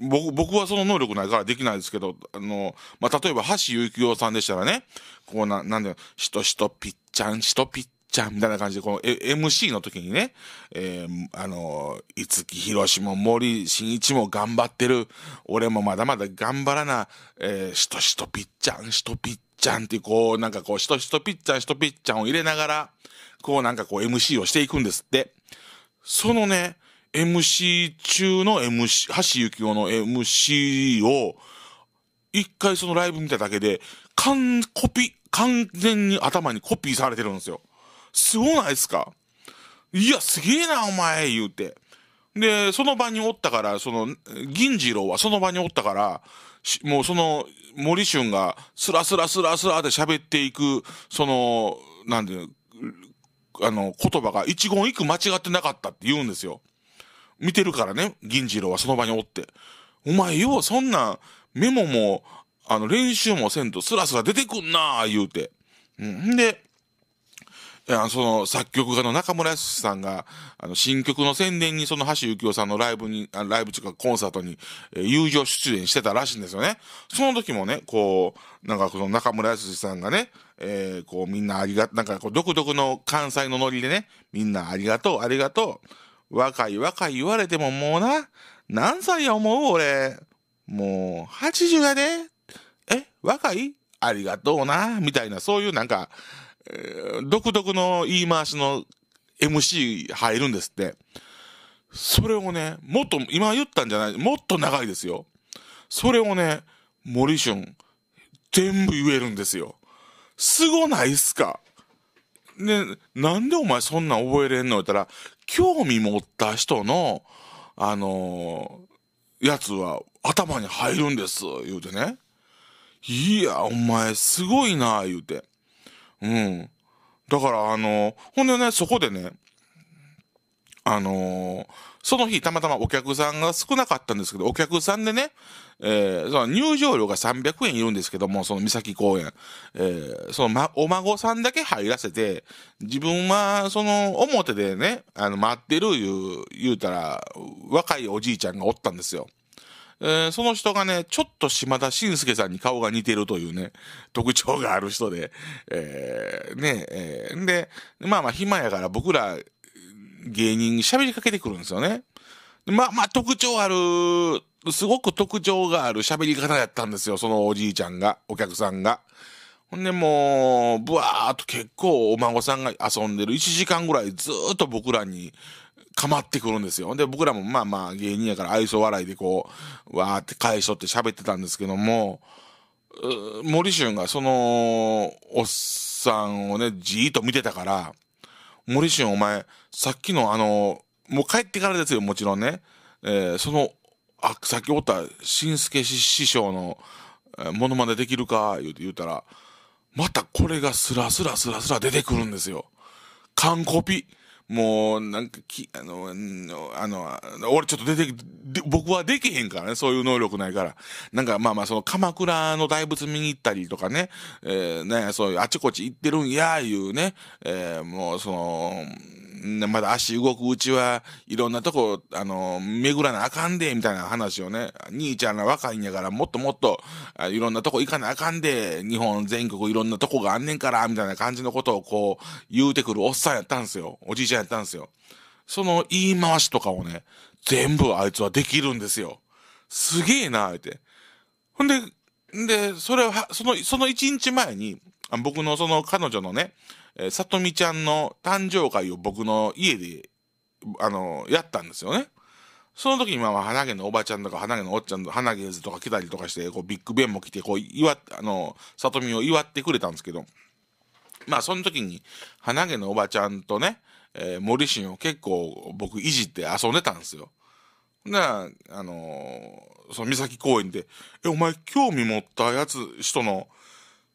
僕僕はその能力ないからできないですけど、あの、まあ、例えば、橋幸夫さんでしたらね、こうな、なんだよ、しとしとぴっちゃん、しとぴっちゃんみたいな感じで、この、MC の時にね、えー、あの、いつきひろしも森進一も頑張ってる。俺もまだまだ頑張らな、えー、しとしとぴっちゃん、しとぴっちゃんってこう、なんかこう、しとしとぴっちゃん、しとぴっちゃんを入れながら、こうなんかこう MC をしていくんですって。そのね、MC 中の MC、橋幸夫の MC を、一回そのライブ見ただけで、完コピ、完全に頭にコピーされてるんですよ。すごないですかいや、すげえな、お前、言うて。で、その場におったから、その、銀次郎はその場におったから、もうその、森俊が、スラスラスラスラで喋っていく、その、なんていう、あの、言葉が一言一句間違ってなかったって言うんですよ。見てるからね、銀次郎はその場におって。お前、よう、そんな、メモも、あの、練習もせんと、スラスラ出てくんなー、言うて。うん。で、その作曲家の中村康さんが、あの、新曲の宣伝にその橋幸夫さんのライブに、ライブというかコンサートに、えー、友情出演してたらしいんですよね。その時もね、こう、なんかこの中村康さんがね、えー、こうみんなありが、なんかこう独特の関西のノリでね、みんなありがとう、ありがとう。若い若い言われてももうな、何歳や思う俺。もう、80やで。え、若いありがとうな、みたいな、そういうなんか、独特の言い回しの MC 入るんですって。それをね、もっと、今言ったんじゃない、もっと長いですよ。それをね、森俊、全部言えるんですよ。すごないっすかね、なんでお前そんなん覚えれんの言ったら、興味持った人の、あのー、やつは頭に入るんです、言うてね。いや、お前すごいな、言うて。うん。だから、あの、ほんでね、そこでね、あのー、その日たまたまお客さんが少なかったんですけど、お客さんでね、えー、その入場料が300円いるんですけども、その三崎公園、えー、その、ま、お孫さんだけ入らせて、自分は、その、表でね、あの、待ってる言う、言うたら、若いおじいちゃんがおったんですよ。えー、その人がね、ちょっと島田晋介さんに顔が似てるというね、特徴がある人で、えー、ね、えー、で、まあまあ暇やから僕ら芸人に喋りかけてくるんですよね。まあまあ特徴ある、すごく特徴がある喋り方やったんですよ、そのおじいちゃんが、お客さんが。ほんでもう、ぶわーっと結構お孫さんが遊んでる1時間ぐらいずっと僕らにかまってくるんですよ。で、僕らもまあまあ芸人やから愛想笑いでこう、わーって返しとって喋ってたんですけども、森俊がその、おっさんをね、じーっと見てたから、森俊お前、さっきのあの、もう帰ってからですよ、もちろんね。えー、その、あ、さっきおった、しんすけ師匠の、えー、ものまねできるか、言うて言うたら、またこれがスラスラスラスラ出てくるんですよ。完コピ。もう、なんかき、あの、あの、俺ちょっと出て、僕はできへんからね、そういう能力ないから。なんかまあまあ、その鎌倉の大仏見に行ったりとかね、えー、ね、そういうあちこち行ってるんや、いうね、えー、もうその、まだ足動くうちはいろんなとこ、あの、巡らなあかんで、みたいな話をね、兄ちゃんが若いんやからもっともっといろんなとこ行かなあかんで、日本全国いろんなとこがあんねんから、みたいな感じのことをこう言うてくるおっさんやったんすよ。おじいちゃんやったんすよ。その言い回しとかをね、全部あいつはできるんですよ。すげえな、って。ほんで、んで、それは、その、その一日前に、僕のその彼女のね、えさとみちゃんの誕生会を僕の家で、あのやったんですよね。その時にまあ、花毛のおばちゃんとか、花毛のおっちゃんとか、花毛ズとか来たりとかして、こう、ビッグベンも来て、こう、祝あの、里見を祝ってくれたんですけど、まあ、その時に、花毛のおばちゃんとね、えー、森進を結構僕いじって遊んでたんですよ。なあ、あのー、その三崎公園で、え、お前興味持ったやつ、人の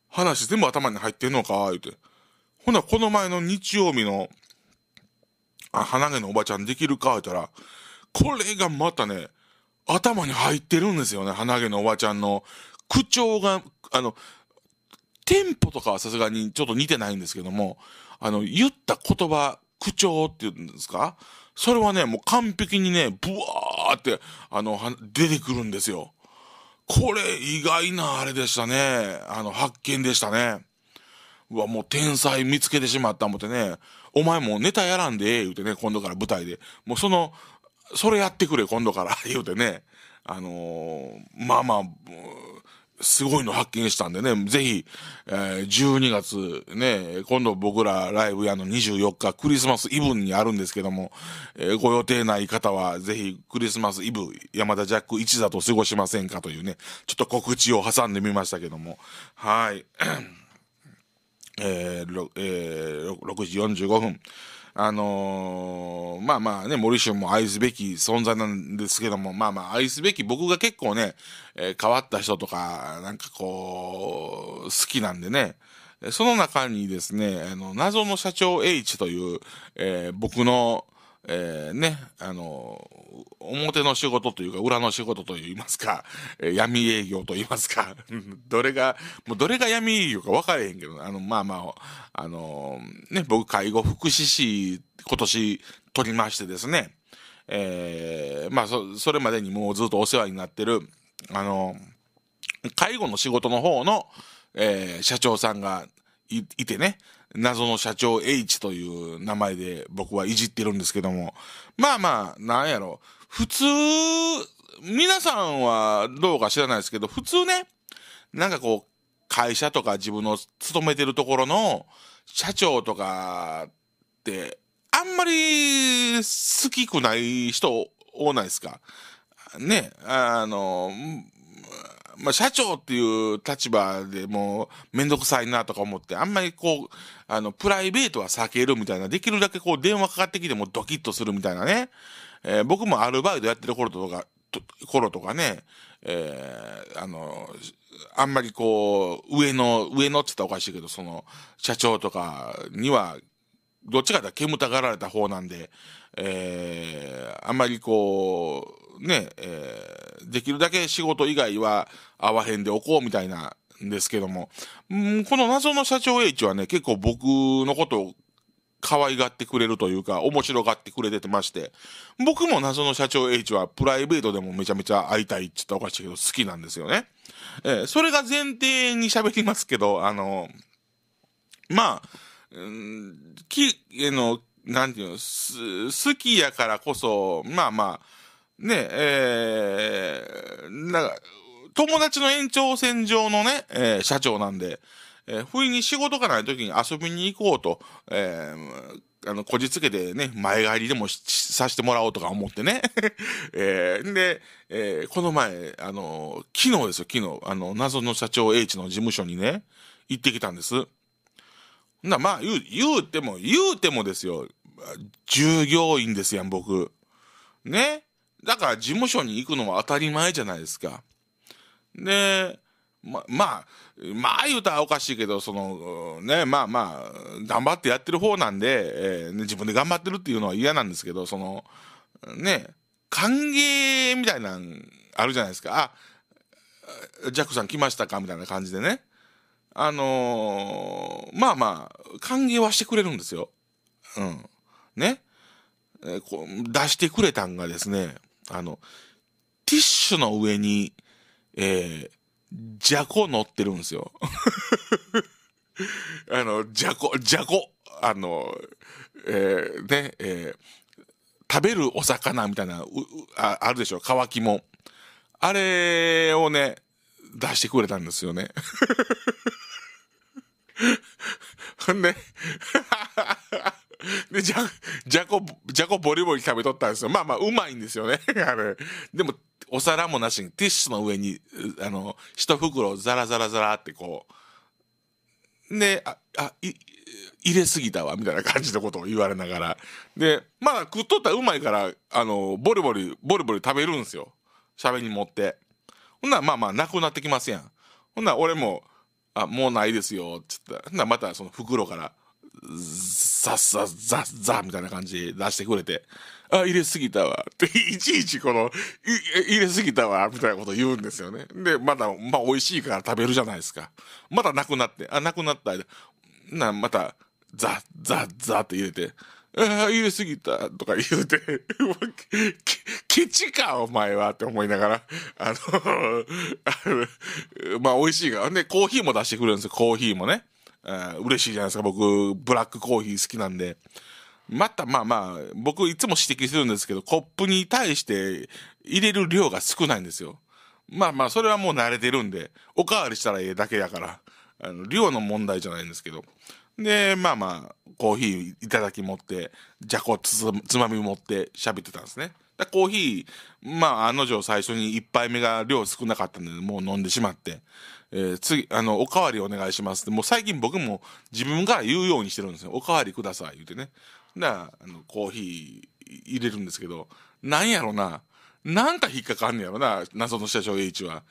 話全部頭に入ってんのか言うて。ほな、この前の日曜日の、あ、鼻毛のおばちゃんできるか言ったら、これがまたね、頭に入ってるんですよね、鼻毛のおばちゃんの。口調が、あの、テンポとかはさすがにちょっと似てないんですけども、あの、言った言葉、口調っていうんですかそれはね、もう完璧にね、ブワーって、あの、出てくるんですよ。これ、意外なあれでしたね。あの、発見でしたね。うわ、もう天才見つけてしまった思ってね、お前もうネタやらんでええ言うてね、今度から舞台で。もうその、それやってくれ、今度から 言うてね。あのー、まあまあ、すごいの発見したんでね、ぜひ、えー、12月ね、今度僕らライブやの24日、クリスマスイブにあるんですけども、えー、ご予定ない方は、ぜひクリスマスイブ、山田ジャック一座と過ごしませんかというね、ちょっと告知を挟んでみましたけども、はい。えーえー、6時45分。あのー、まあまあね、森氏も愛すべき存在なんですけども、まあまあ愛すべき僕が結構ね、えー、変わった人とか、なんかこう、好きなんでね、その中にですね、あの、謎の社長 H という、えー、僕の、えー、ね、あの、表の仕事というか、裏の仕事といいますか、えー、闇営業といいますか、どれが、もうどれが闇営業か分からへんけど、あの、まあまあ、あのー、ね、僕、介護福祉士、今年取りましてですね、えー、まあそ、それまでにもうずっとお世話になってる、あの介護の仕事の方の、え社長さんがいてね、謎の社長 H という名前で僕はいじってるんですけども。まあまあ、なんやろ。普通、皆さんはどうか知らないですけど、普通ね、なんかこう、会社とか自分の勤めてるところの社長とかって、あんまり好きくない人多ないですかね、あの、まあ、社長っていう立場でもう、めんどくさいなとか思って、あんまりこう、あの、プライベートは避けるみたいな、できるだけこう、電話かかってきてもドキッとするみたいなね。えー、僕もアルバイトやってる頃とか、と頃とかね、えー、あの、あんまりこう、上の、上のって言ったらおかしいけど、その、社長とかには、どっちかだ、煙たがられた方なんで、えー、あんまりこう、ね、えー、できるだけ仕事以外は会わへんでおこうみたいなんですけども、んこの謎の社長 H はね、結構僕のことを可愛がってくれるというか、面白がってくれててまして、僕も謎の社長 H はプライベートでもめちゃめちゃ会いたいって言ったらおかしいけど、好きなんですよね。えー、それが前提に喋りますけど、あのー、まあ、うん、き、えの、なんていうの、す、好きやからこそ、まあまあ、ね、えー、なんか、友達の延長線上のね、えー、社長なんで、えー、不意に仕事がない時に遊びに行こうと、えー、あの、こじつけてね、前帰りでもさせてもらおうとか思ってね。えー、で、えー、この前、あの、昨日ですよ、昨日、あの、謎の社長 H の事務所にね、行ってきたんです。な、まあ、言う、言うても、言うてもですよ、従業員ですやん、僕。ね。だから事務所に行くのは当たり前じゃないですか。で、ま、まあ、まあ言うたらおかしいけど、その、ね、まあまあ、頑張ってやってる方なんで、えーね、自分で頑張ってるっていうのは嫌なんですけど、その、ね、歓迎みたいなんあるじゃないですか。あ、ジャックさん来ましたかみたいな感じでね。あのー、まあまあ、歓迎はしてくれるんですよ。うん。ね。出してくれたんがですね、あの、ティッシュの上に、えー、じゃこ乗ってるんですよ。あの、じゃこ、じゃこ、あの、えー、ね、えー、食べるお魚みたいな、うああるでしょ、乾きも。あれをね、出してくれたんですよね。ほんで、で、じゃ、じゃこ、じゃこボリボリ食べとったんですよ。まあまあ、うまいんですよね。あれ。でも、お皿もなしに、ティッシュの上に、あの、一袋ザラザラザラってこう、で、あ、あ、い、入れすぎたわ、みたいな感じのことを言われながら。で、まあ、食っとったらうまいから、あの、ボリボリ、ボリボリ食べるんですよ。しゃべり持って。ほんなら、まあまあ、なくなってきますやん。ほんなら、俺も、あ、もうないですよ、つったら。ほんなら、またその袋から、ザッザッザッザッみたいな感じで出してくれて、あ、入れすぎたわ。って、いちいちこの、入れすぎたわ、みたいなこと言うんですよね。で、まだ、まあ美味しいから食べるじゃないですか。まだなくなって、あ、なくなった間、な、また、ザッザッザッって入れて、ああ、入れすぎたとか言うて、ケチか、お前はって思いながら、あの あの、まあ美味しいから。で、コーヒーも出してくれるんですよ、コーヒーもね。えー、嬉しいじゃないですか。僕、ブラックコーヒー好きなんで。またまあまあ、僕いつも指摘するんですけど、コップに対して入れる量が少ないんですよ。まあまあ、それはもう慣れてるんで、おかわりしたらええだけやから、あの量の問題じゃないんですけど。で、まあまあ、コーヒーいただき持って、じゃこつつまみ持って喋ってたんですね。コーヒー、まあ、案の定最初に1杯目が量少なかったんで、もう飲んでしまって。えー、次、あの、おかわりお願いしますって、もう最近僕も自分が言うようにしてるんですよ。おかわりください、言うてね。な、あの、コーヒー入れるんですけど、なんやろな。なんか引っかかんねやろな、謎の社長 H は。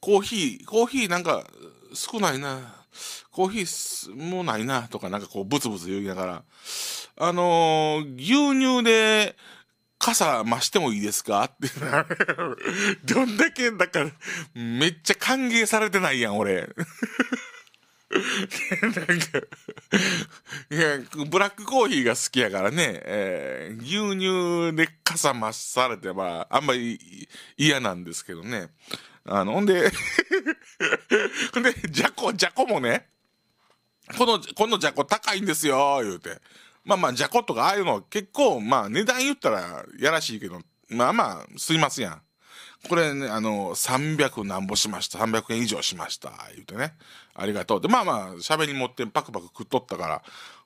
コーヒー、コーヒーなんか少ないな。コーヒーすもないな、とかなんかこうブツブツ言いながら。あのー、牛乳で、傘増してもいいですかって。どんだけ、だから、めっちゃ歓迎されてないやん、俺。なんか、いや、ブラックコーヒーが好きやからね、えー、牛乳で傘増されてはあんまり嫌なんですけどね。あの、ほんで ほんで、じゃこ、じゃこもね、この、このじゃこ高いんですよ、言うて。まあまあ、じゃことかああいうの結構、まあ値段言ったらやらしいけど、まあまあ、すいますやん。これね、あの、300なんぼしました。300円以上しました。言うてね。ありがとう。で、まあまあ、喋り持ってパクパク食っとったから。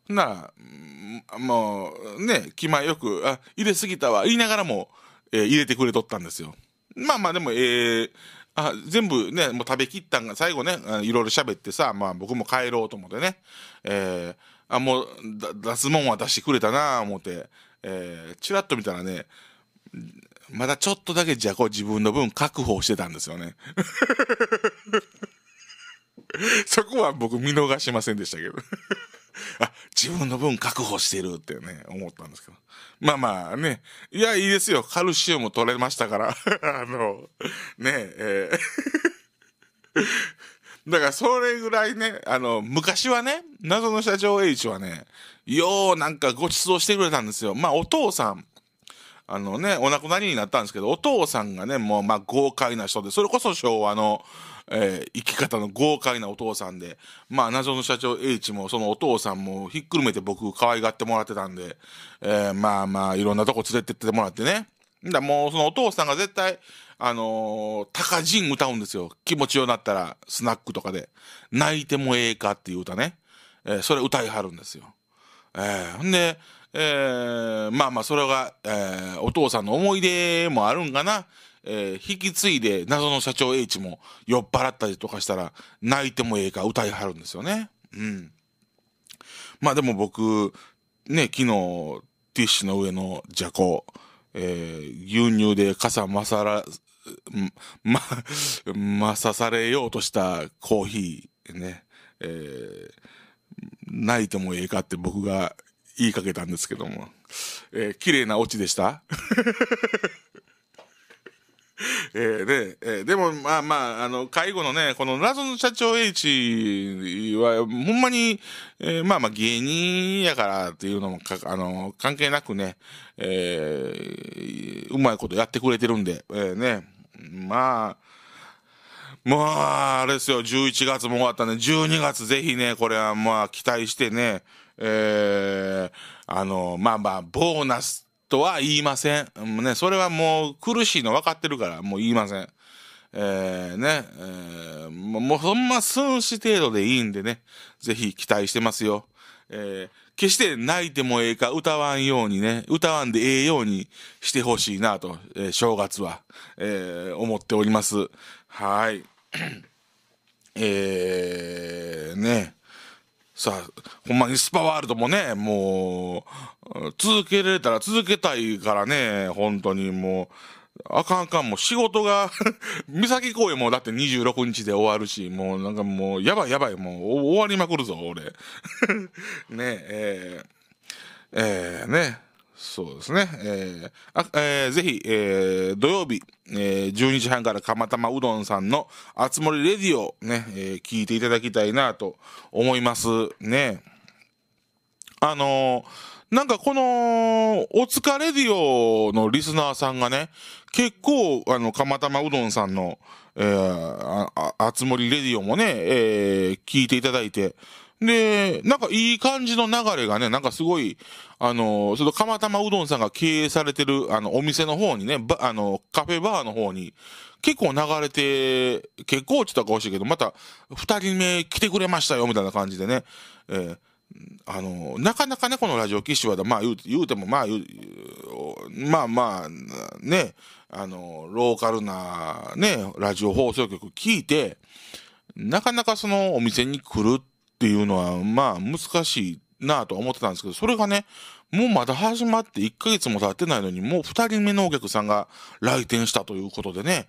ほんなら、もう、ね、気前よく、あ、入れすぎたわ、言いながらも、えー、入れてくれとったんですよ。まあまあ、でも、ええーあ全部ねもう食べきったんが最後ねいろいろ喋ってさ、まあ、僕も帰ろうと思ってね、えー、あもう出すもんは出してくれたな思って、えー、チラッと見たらねまだちょっとだけじゃこう自分の分確保してたんですよね。そこは僕見逃しませんでしたけどあ、自分の分確保してるってね、思ったんですけど。まあまあね、いや、いいですよ。カルシウム取れましたから。あの、ねえ、えー だからそれぐらいね、あの、昔はね、謎の社長 H はね、ようなんかご馳走してくれたんですよ。まあお父さん、あのね、お亡くなりになったんですけど、お父さんがね、もうまあ豪快な人で、それこそ昭和の、えー、生き方の豪快なお父さんで、まあ、謎の社長 H もそのお父さんもひっくるめて僕可愛がってもらってたんで、えー、まあまあ、いろんなとこ連れてってもらってね。だもうそのお父さんが絶対、あのー、高人歌うんですよ。気持ちよなったら、スナックとかで。泣いてもええかっていう歌ね。えー、それ歌いはるんですよ。えー、んで、えー、まあまあ、それが、えー、お父さんの思い出もあるんかな。えー、引き継いで謎の社長 H も酔っ払ったりとかしたら泣いてもええか歌いはるんですよね。うん。まあでも僕、ね、昨日ティッシュの上のじゃこ、えー、牛乳で傘まさら、ま、まさされようとしたコーヒーね、えー、泣いてもええかって僕が言いかけたんですけども、えー、綺麗なオチでした えー、で、えー、でも、まあまあ、あの、介護のね、この謎の社長 H は、ほんまに、えー、まあまあ芸人やからっていうのもか、あの、関係なくね、えー、うまいことやってくれてるんで、えー、ね、まあ、まあ、あれですよ、11月も終わったね、12月ぜひね、これはまあ期待してね、えー、あの、まあまあ、ボーナスとは言いません。もうね、それはもう苦しいの分かってるから、もう言いません。えー、ね、えー、もうほんま寸死程度でいいんでね、ぜひ期待してますよ。えー、決して泣いてもええか、歌わんようにね、歌わんでええようにしてほしいなと、えー、正月は、えー、思っております。はい。えー、ね。さあ、ほんまにスパワールドもね、もう、続けられたら続けたいからね、本当にもう、あかんかん、もう仕事が 三崎公演もだって26日で終わるし、もうなんかもう、やばいやばい、もう終わりまくるぞ、俺。ねえ、えー、えー、ね。そうですね。えーあえー、ぜひ、えー、土曜日、えー、12時半から釜玉うどんさんのあつ森レディオね、えー、聞いていただきたいなと思いますね。あのー、なんかこの、お疲れレディオのリスナーさんがね、結構、あの、釜玉うどんさんの、えー、あ、あつ森レディオもね、えー、聞いていただいて、で、なんかいい感じの流れがね、なんかすごい、あのそのたまうどんさんが経営されてる、あの、お店の方にね、ば、あの、カフェバーの方に、結構流れて、結構落ちたかもしいけど、また、二人目来てくれましたよ、みたいな感じでね、えー、あのなかなかね、このラジオ騎士はまあ言う、言うても、まあ言う、まあまあ、ね、あのローカルな、ね、ラジオ放送局聞いて、なかなかそのお店に来るっっていうのは、まあ、難しいなとは思ってたんですけど、それがね、もうまだ始まって1ヶ月も経ってないのに、もう2人目のお客さんが来店したということでね、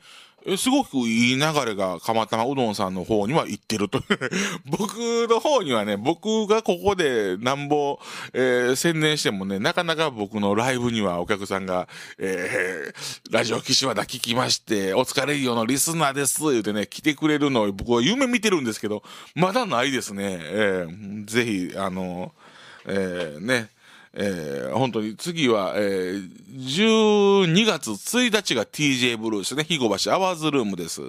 すごくいい流れが、釜玉うどんさんの方には行ってると。僕の方にはね、僕がここでなんぼ、えー、宣伝してもね、なかなか僕のライブにはお客さんが、えー、ラジオ岸和田聞きまして、お疲れよのリスナーです、言うてね、来てくれるのを僕は夢見てるんですけど、まだないですね。えー、ぜひ、あの、えー、ね、えー、本当に次は、えー、12月1日が TJ ブルーですね。日後橋アワーズルームです。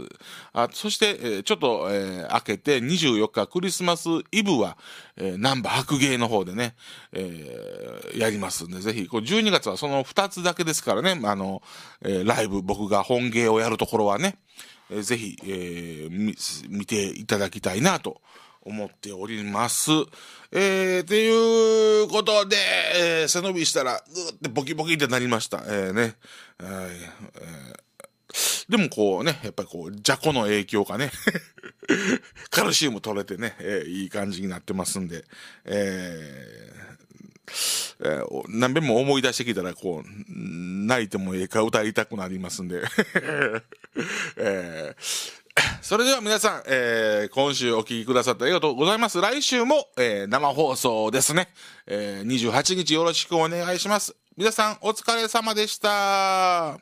あそして、えー、ちょっと、えー、明けて24日クリスマスイブは、えー、バー白芸の方でね、えー、やりますんで、ぜひ、これ12月はその2つだけですからね、あの、えー、ライブ、僕が本芸をやるところはね、えー、ぜひ、えー、見ていただきたいなと。思っております。えー、ていうことで、えー、背伸びしたら、ぐーってボキボキってなりました。えー、ね。はい、えー、でもこうね、やっぱりこう、邪ゃの影響かね。カルシウム取れてね、えー、いい感じになってますんで、えー、えー、何べも思い出してきたら、こう、泣いてもええか歌いたくなりますんで、えー それでは皆さん、えー、今週お聴きくださってありがとうございます。来週も、えー、生放送ですね、えー。28日よろしくお願いします。皆さんお疲れ様でした。